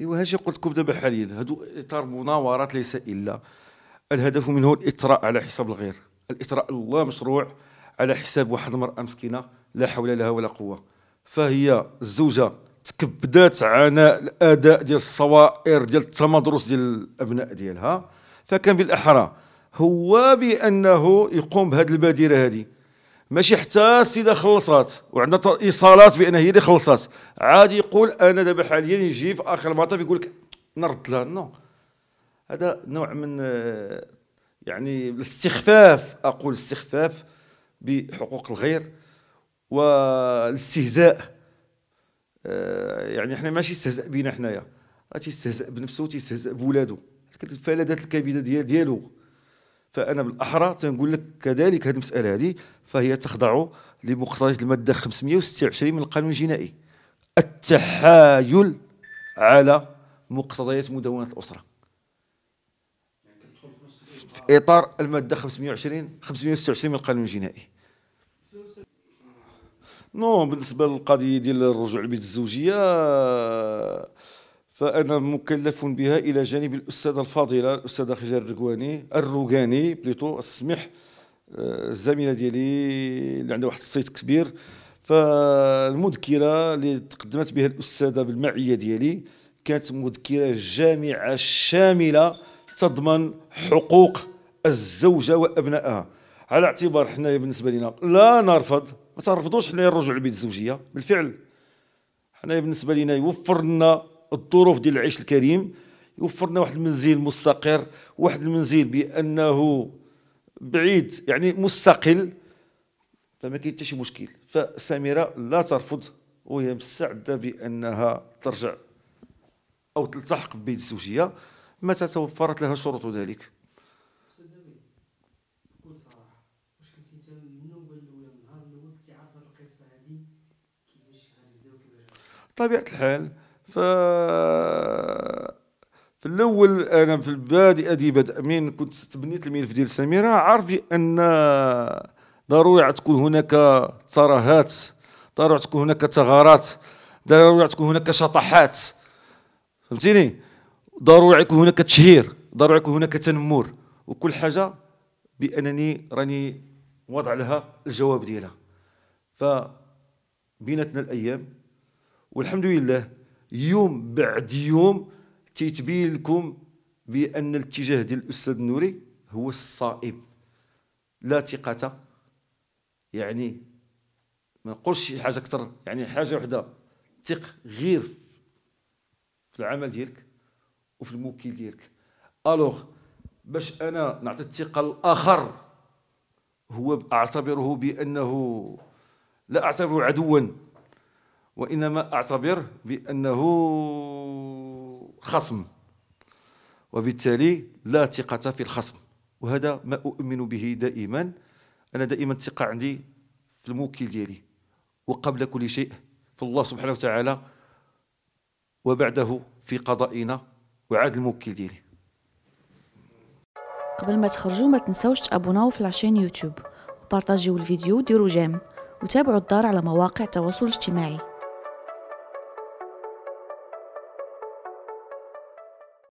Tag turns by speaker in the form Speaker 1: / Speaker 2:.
Speaker 1: ايوا هادشي قلت لكم دابا حاليا هادو اطار مناورات ليس الا الهدف منه الاطراء على حساب الغير الاطراء الله مشروع على حساب واحد المراه مسكينه لا حول لها ولا قوه فهي الزوجه تكبدات عناء الاداء ديال الصوائر ديال التمدرس ديال الابناء ديالها فكان بالاحرى هو بانه يقوم بهذه البادره هذه ماشي حتى السيده خلصات وعندها ايصالات بان هي اللي خلصات عادي يقول انا دابا حاليا يجي في اخر المطاف يقول لك نرد لها نو هذا نوع من آه، يعني الاستخفاف اقول استخفاف بحقوق الغير والاستهزاء آه، يعني احنا ماشي استهزاء بينا حنايا تيستهزأ بنفسه تيستهزأ بولاده فلذات الكبيره ديال ديالو فانا بالاحرى تنقول لك كذلك هذه المساله هذه فهي تخضع لمقتضيات الماده 526 من القانون الجنائي التحايل على مقتضيات مدونه الاسره في اطار الماده 520 526 من القانون الجنائي نو بالنسبه للقضيه ديال الرجوع لبيت الزوجيه فانا مكلف بها الى جانب الاستاذه الفاضله الاستاذه خجر الرقواني الروقاني بليطو السمح آه، الزميله ديالي اللي عندها واحد الصيت كبير فالمذكره اللي تقدمت بها الاستاذه بالمعيه ديالي كانت مذكره جامعه شامله تضمن حقوق الزوجه وابنائها على اعتبار حنا بالنسبه لنا لا نرفض ما ترفضوش حنا الرجوع للبيت الزوجيه بالفعل حنا بالنسبه لنا يوفر لنا الظروف ديال العيش الكريم يوفرنا واحد المنزل مستقر واحد المنزل بانه بعيد يعني مستقل فما كاين حتى شي مشكل فسميره لا ترفض وهي مستعده بانها ترجع او تلتحق ببيت الزوجيه متى توفرت لها شروط ذلك طبيعه الحال ف في الاول انا في البادئ دي بدا من كنت تبنيت الملف ديال سميره عارف بان ضروري تكون هناك ترهات ضروري تكون هناك ثغرات ضروري تكون هناك شطحات فهمتيني ضروري يكون هناك تشهير ضروري يكون هناك تنمر وكل حاجه بانني راني وضع لها الجواب ديالها ف بيناتنا الايام والحمد لله يوم بعد يوم تيتبين لكم بان الاتجاه ديال الاستاذ النوري هو الصائب لا ثقه يعني ما نقولش شي حاجه اكثر يعني حاجه وحده ثق غير في العمل ديالك وفي الموكل ديالك الوغ باش انا نعطي الثقه للاخر هو اعتبره بانه لا اعتبره عدوا وإنما أعتبره بأنه خصم وبالتالي لا ثقة في الخصم وهذا ما أؤمن به دائما أنا دائما الثقة عندي في الموكل ديالي وقبل كل شيء في الله سبحانه وتعالى وبعده في قضائنا وعاد الموكل ديالي قبل ما تخرجوا ما تنساوش تابوناو في لاشين يوتيوب وبارطاجيو الفيديو وديرو جيم وتابعوا الدار على مواقع التواصل الاجتماعي